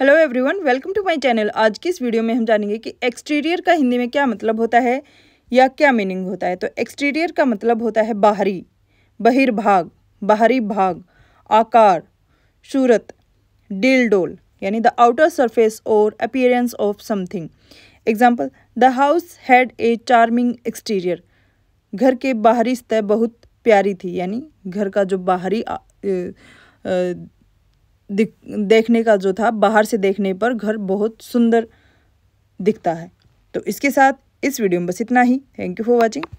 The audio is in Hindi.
hello everyone welcome to my channel आज की इस वीडियो में हम जानेंगे कि एक्सटीरियर का हिंदी में क्या मतलब होता है या क्या मीनिंग होता है तो एक्सटीरियर का मतलब होता है बाहरी बहिर्भाग बाहरी भाग आकार सूरत डील डोल यानी द आउटर सरफेस और appearance of something example the house had a charming exterior घर के बाहरी सतह बहुत प्यारी थी यानी घर का जो बाहरी आ, आ, आ, देखने का जो था बाहर से देखने पर घर बहुत सुंदर दिखता है तो इसके साथ इस वीडियो में बस इतना ही थैंक यू फॉर वॉचिंग